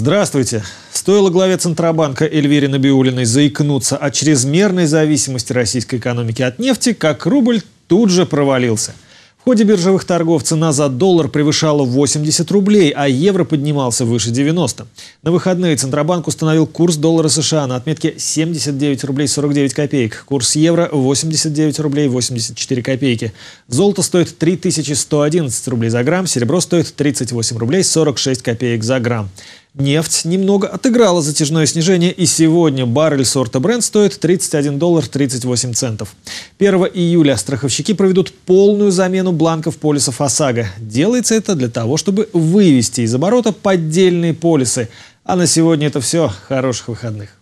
Здравствуйте. Стоило главе Центробанка Эльвире Набиулиной заикнуться о чрезмерной зависимости российской экономики от нефти, как рубль тут же провалился. В ходе биржевых торгов цена за доллар превышала 80 рублей, а евро поднимался выше 90. На выходные Центробанк установил курс доллара США на отметке 79 рублей 49 копеек. Курс евро 89 рублей 84 копейки. Золото стоит 3111 рублей за грамм, серебро стоит 38 рублей 46 копеек за грамм. Нефть немного отыграла затяжное снижение, и сегодня баррель сорта Brent стоит 31 доллар 38 центов. 1 июля страховщики проведут полную замену бланков полисов ОСАГО. Делается это для того, чтобы вывести из оборота поддельные полисы. А на сегодня это все. Хороших выходных.